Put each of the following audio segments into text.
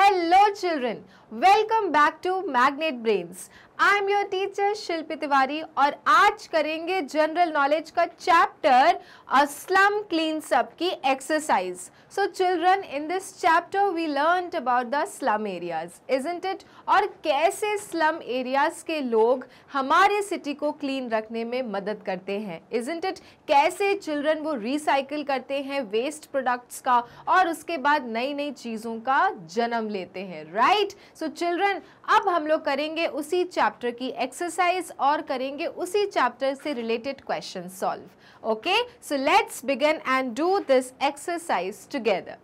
Hello children, welcome back to Magnet Brains. I am your teacher Shilpi Tiwari और आज करेंगे general knowledge का chapter a slum clean up की exercise so children in this chapter we learn about the slum areas isn't it और कैसे slum areas के लोग हमारे सिटी को क्लीन रखने में मदद करते हैं इज इंट इट कैसे चिल्ड्रन वो रिसाइकिल करते हैं वेस्ट प्रोडक्ट्स का और उसके बाद नई नई चीज़ों का जन्म लेते हैं राइट सो चिल्ड्रन अब हम लोग करेंगे उसी चैप्टर की एक्सरसाइज और करेंगे उसी चैप्टर से related question solve okay so let's begin and do this exercise together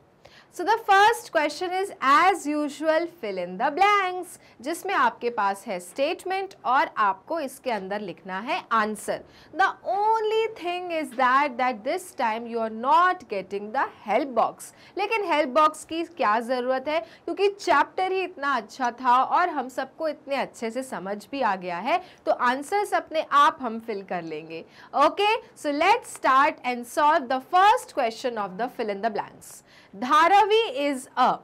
so the first question is as usual fill in the blanks जिसमें आपके पास है स्टेटमेंट और आपको इसके अंदर लिखना है answer the only thing is that that this time you are not getting the help box लेकिन हेल्प बॉक्स की क्या ज़रूरत है क्योंकि चैप्टर ही इतना अच्छा था और हम सबको इतने अच्छे से समझ भी आ गया है तो आंसर्स अपने आप हम फिल कर लेंगे okay so let start and solve the first question of the fill in the blanks Dharavi Bhairavi is a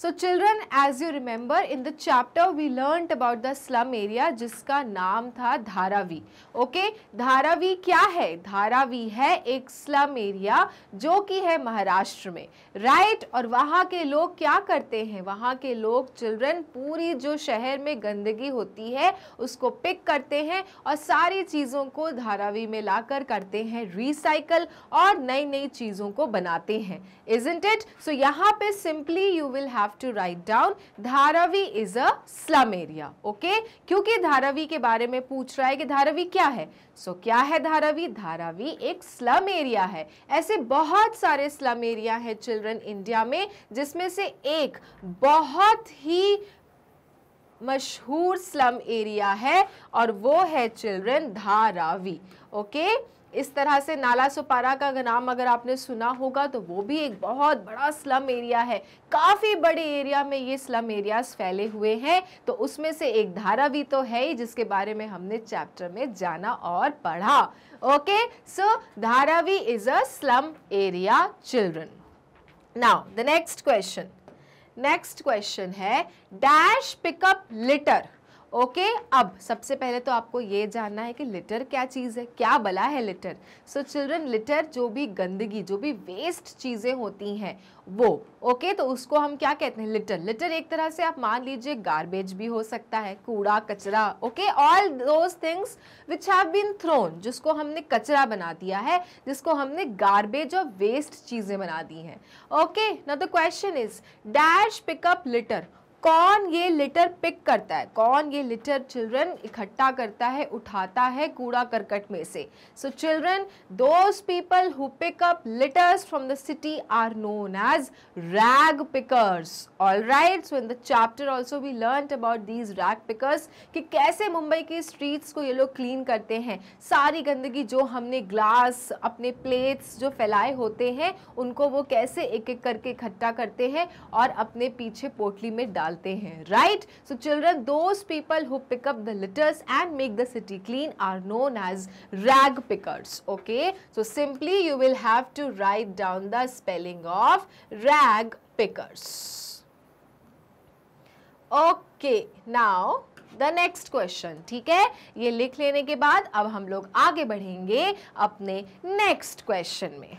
so children as you remember in the chapter we learn about the slum area जिसका नाम था Dharavi okay okay? Dharavi क्या है धारावी है एक slum area जो कि है महाराष्ट्र में राइट right? और वहाँ के लोग क्या करते हैं वहाँ के लोग चिल्ड्रन पूरी जो शहर में गंदगी होती है उसको पिक करते हैं और सारी चीज़ों को धारावी में कर करते हैं रिसाइकल और नई नई चीज़ों को बनाते हैं इज इंट इट सो यहाँ पे simply you will have have to write down Dharavi is a slum area. Okay? क्योंकि धारावी के बारे में पूछ रहा है कि धारावी क्या है सो so, क्या है धारावी धारावी एक स्लम एरिया है ऐसे बहुत सारे स्लम एरिया है चिल्ड्रन इंडिया में जिसमें से एक बहुत ही मशहूर स्लम एरिया है और वो है चिल्ड्रन धारावी ओके okay? इस तरह से नाला सुपारा का नाम अगर आपने सुना होगा तो वो भी एक बहुत बड़ा स्लम एरिया है काफ़ी बड़े एरिया में ये स्लम एरियाज फैले हुए हैं तो उसमें से एक धारा भी तो है ही जिसके बारे में हमने चैप्टर में जाना और पढ़ा okay so Dharavi is a slum area children now the next question next question है dash pick up litter okay okay, अब सबसे पहले तो आपको ये जानना है कि लिटर क्या चीज़ है क्या बला है लिटर सो चिल्ड्रन लिटर जो भी गंदगी जो भी वेस्ट चीज़ें होती हैं वो ओके okay, तो उसको हम क्या कहते हैं लिटर लिटर एक तरह से आप मान लीजिए गार्बेज भी हो सकता है कूड़ा कचरा okay all those things which have been thrown जिसको हमने कचरा बना दिया है जिसको हमने गार्बेज और वेस्ट चीज़ें बना दी हैं ओके ना the question is dash pick up litter कौन ये लिटर पिक करता है कौन ये लिटर चिल्ड्रन इकट्ठा करता है उठाता है कूड़ा करकट में से so children those people who pick up litters from the city are known as rag pickers all right so in the chapter also we learn about these rag pickers कि कैसे मुंबई की स्ट्रीट्स को ये लोग क्लीन करते हैं सारी गंदगी जो हमने ग्लास अपने प्लेट्स जो फैलाए होते हैं उनको वो कैसे एक एक करके इकट्ठा करते हैं और अपने पीछे पोटली में डाल निकालते हैं right so children those people who pick up the litters and make the city clean are known as rag pickers okay so simply you will have to write down the spelling of rag pickers okay now the next question ठीक है ये लिख लेने के बाद अब हम लोग आगे बढ़ेंगे अपने नेक्स्ट क्वेश्चन में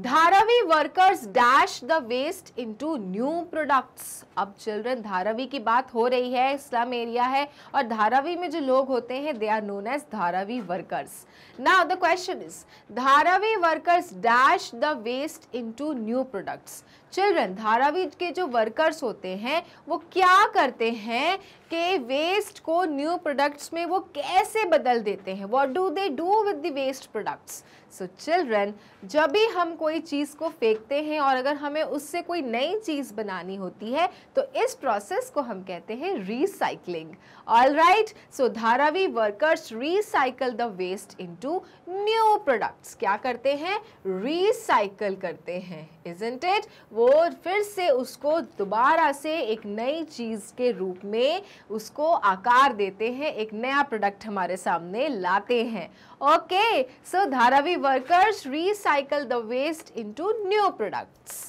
Dharavi workers dash the waste into new products अब चिल्ड्रन धारावी की बात हो रही है स्लम एरिया है और धारावी में जो लोग होते हैं they are known as Dharavi workers now the question is Dharavi workers dash the waste into new products children Dharavi के जो वर्कर्स होते हैं वो क्या करते हैं कि वेस्ट को न्यू प्रोडक्ट्स में वो कैसे बदल देते हैं what do they do with the waste products so children जब भी हम कोई चीज़ को फेंकते हैं और अगर हमें उससे कोई नई चीज़ बनानी होती है तो इस प्रोसेस को हम कहते हैं recycling all right so Dharavi workers recycle the waste to new products क्या करते हैं रिसाइकल करते हैं इज इट वो वो फिर से उसको दोबारा से एक नई चीज़ के रूप में उसको आकार देते हैं एक नया प्रोडक्ट हमारे सामने लाते हैं okay so Dharavi workers recycle the waste into new products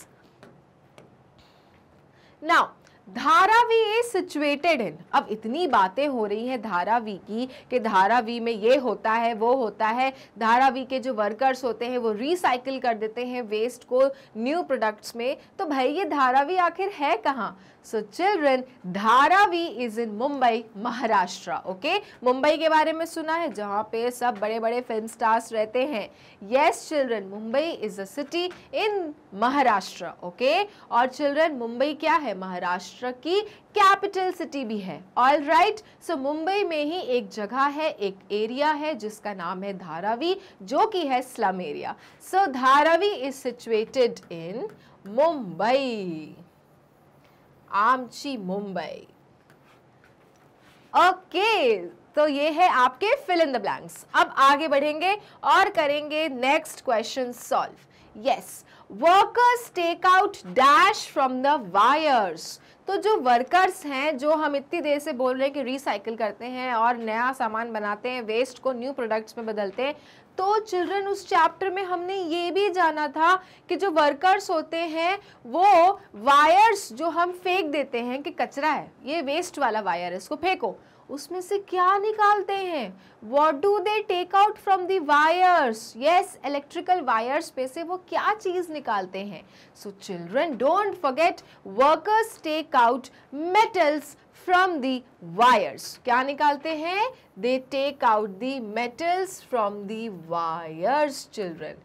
now Dharavi is situated in अब इतनी बातें हो रही हैं धारावी की कि धारावी में ये होता है वो होता है धारावी के जो वर्कर्स होते हैं वो रिसाइकिल कर देते हैं वेस्ट को न्यू प्रोडक्ट्स में तो भाई ये धारावी आखिर है कहाँ so children Dharavi is in Mumbai Maharashtra okay Mumbai के बारे में सुना है जहाँ पे सब बड़े बड़े फिल्म स्टार्स रहते हैं yes children Mumbai is a city in Maharashtra okay और चिल्ड्रन मुंबई क्या है महाराष्ट्र महाराष्ट्र की कैपिटल सिटी भी है ऑल राइट सो मुंबई में ही एक जगह है एक एरिया है जिसका नाम है धारावी जो कि है slum area so so, Dharavi is situated in Mumbai आमची मुंबई ओके okay. तो ये है आपके फिल इन द ब्लैंक्स अब आगे बढ़ेंगे और करेंगे next question solve yes workers take out dash from the wires तो जो वर्कर्स हैं जो हम इतनी देर से बोल रहे हैं कि रिसाइकिल करते हैं और नया सामान बनाते हैं वेस्ट को न्यू प्रोडक्ट्स में बदलते हैं तो चिल्ड्रन उस चैप्टर में हमने ये भी जाना था कि जो वर्कर्स होते हैं वो वायर्स जो हम फेंक देते हैं कि कचरा है ये वेस्ट वाला वायर है इसको फेंको उसमें से क्या निकालते हैं what do they take out from the wires yes electrical wires पे से वो क्या चीज़ निकालते हैं so children don't forget workers take out metals from the wires क्या निकालते हैं they take out the metals from the wires children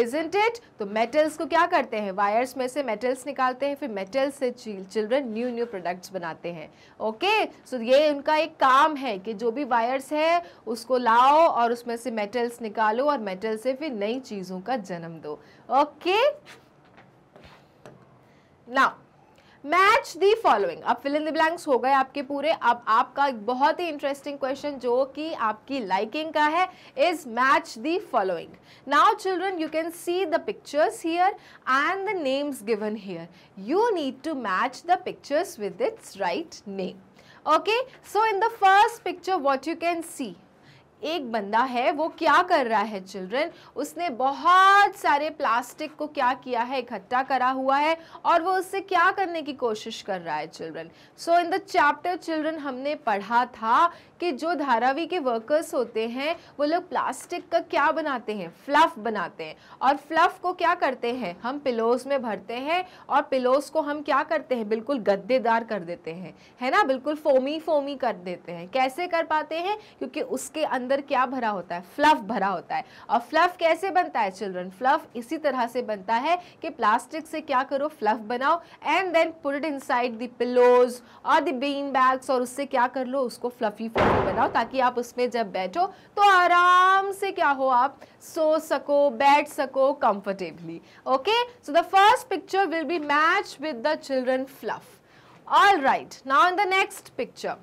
isn't it तो मेटल्स को क्या करते हैं वायर्स में से मेटल्स निकालते हैं फिर मेटल्स से चिल्ड्रन न्यू न्यू प्रोडक्ट्स बनाते हैं ओके सो ये उनका एक काम है कि जो भी वायर्स है उसको लाओ और उसमें से मेटल्स निकालो और मेटल से फिर नई चीज़ों का जन्म दो okay now match the following अब फिल इन द ब्लैंक्स हो गए आपके पूरे अब आपका एक बहुत ही इंटरेस्टिंग क्वेश्चन जो कि आपकी लाइकिंग का है is match the following now children you can see the pictures here and the names given here you need to match the pictures with its right name okay so in the first picture what you can see एक बंदा है वो क्या कर रहा है children उसने बहुत सारे प्लास्टिक को क्या किया है इकट्ठा करा हुआ है और वो उससे क्या करने की कोशिश कर रहा है children so in the chapter children हमने पढ़ा था कि जो धारावी के वर्कर्स होते हैं वो लोग प्लास्टिक का क्या बनाते हैं फ्लफ बनाते हैं और फ्लफ को क्या करते हैं हम पिलोज में भरते हैं और पिलोज को हम क्या करते हैं बिल्कुल गद्देदार कर देते हैं है ना बिल्कुल फोमी फोमी कर देते हैं कैसे कर पाते हैं क्योंकि उसके अंदर क्या भरा होता है फ्लफ भरा होता है और फ्लफ कैसे बनता है चिल्ड्रन फ्लफ इसी तरह से बनता है कि प्लास्टिक से क्या करो फ्लफ बनाओ and then put it inside the pillows और द बीन बैग्स और उससे क्या कर लो उसको फ्लफी फ्लफ टेबल तो बनाओ ताकि आप उसमें जब बैठो तो आराम से क्या हो आप सो सको बैठ सको comfortably okay so the first picture will be match with the children fluff all right now in the next picture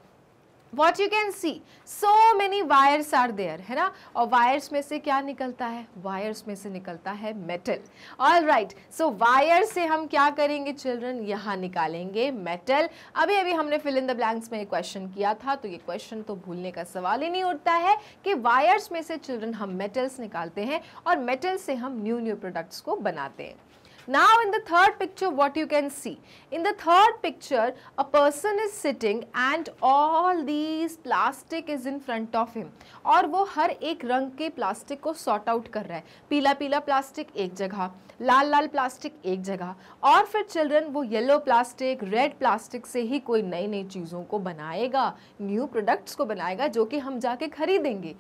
what you can see so many wires are there है ना और वायर्स में से क्या निकलता है वायर्स में से निकलता है metal all right so wire से हम क्या करेंगे चिल्ड्रन यहाँ निकालेंगे मेटल अभी अभी हमने फिल इन द ब्लैंक्स में क्वेश्चन किया था तो ये क्वेश्चन तो भूलने का सवाल ही नहीं उठता है कि वायर्स में से चिल्ड्रन हम मेटल्स निकालते हैं और मेटल से हम न्यू न्यू प्रोडक्ट्स को बनाते हैं Now in the third picture what you can see. In the third picture a person is sitting and all these plastic is in front of him aur wo har ek rang ke plastic ko sort out kar raha hai पीला पीला plastic ek jagah लाल लाल plastic एक जगह और फिर children वो yellow plastic red plastic से ही कोई नई नई चीज़ों को बनाएगा न्यू प्रोडक्ट्स को बनाएगा जो कि हम जाके खरीदेंगे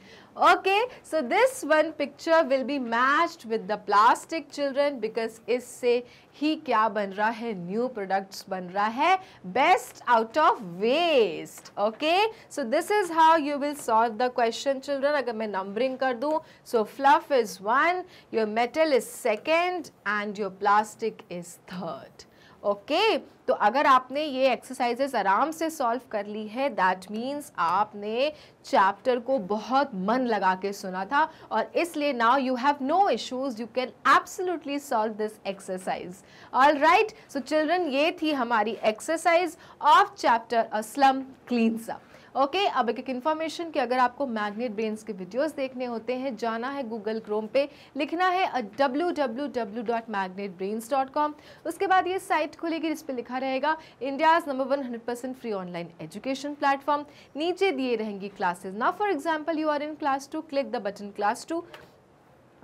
okay so this one picture will be matched with the plastic children because इससे ही क्या बन रहा है न्यू प्रोडक्ट्स बन रहा है best out of waste okay so this is how you will solve the question children अगर मैं नंबरिंग कर दूं so fluff is one your metal is second and your plastic is third okay तो अगर आपने ये एक्सरसाइजेस आराम से सॉल्व कर ली है दैट मीन्स आपने चैप्टर को बहुत मन लगा के सुना था और इसलिए now you have no issues you can absolutely solve this exercise all right so children ये थी हमारी exercise of chapter a slum clean up okay अब एक इन्फॉर्मेशन कि अगर आपको मैग्नेट ब्रेन्स के वीडियोस देखने होते हैं जाना है गूगल क्रोम पे लिखना है W W W dot dot com उसके बाद ये साइट खुलेगी जिस पर लिखा रहेगा India's number one hundred percent free online education platform नीचे दिए रहेंगी क्लासेज ना for example you are in class two click the button class two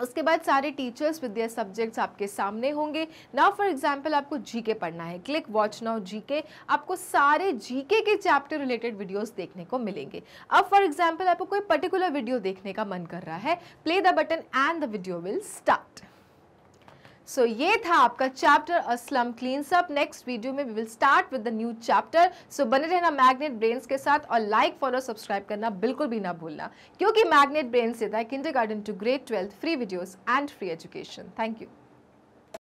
उसके बाद सारे टीचर्स विद देयर सब्जेक्ट्स आपके सामने होंगे नाउ फॉर एग्जांपल आपको जीके पढ़ना है क्लिक वॉच नाउ जीके आपको सारे जीके के चैप्टर रिलेटेड वीडियोस देखने को मिलेंगे अब फॉर एग्जांपल आपको कोई पर्टिकुलर वीडियो देखने का मन कर रहा है play the button and the video will start so so, ये था आपका chapter a slum slum cleans up next video में we will start with the new chapter so बने रहना मैग्नेट ब्रेन्स के साथ और लाइक फॉलो सब्सक्राइब करना बिल्कुल भी ना भूलना क्योंकि मैग्नेट ब्रेन से था kindergarten to grade twelfth free videos and free education thank you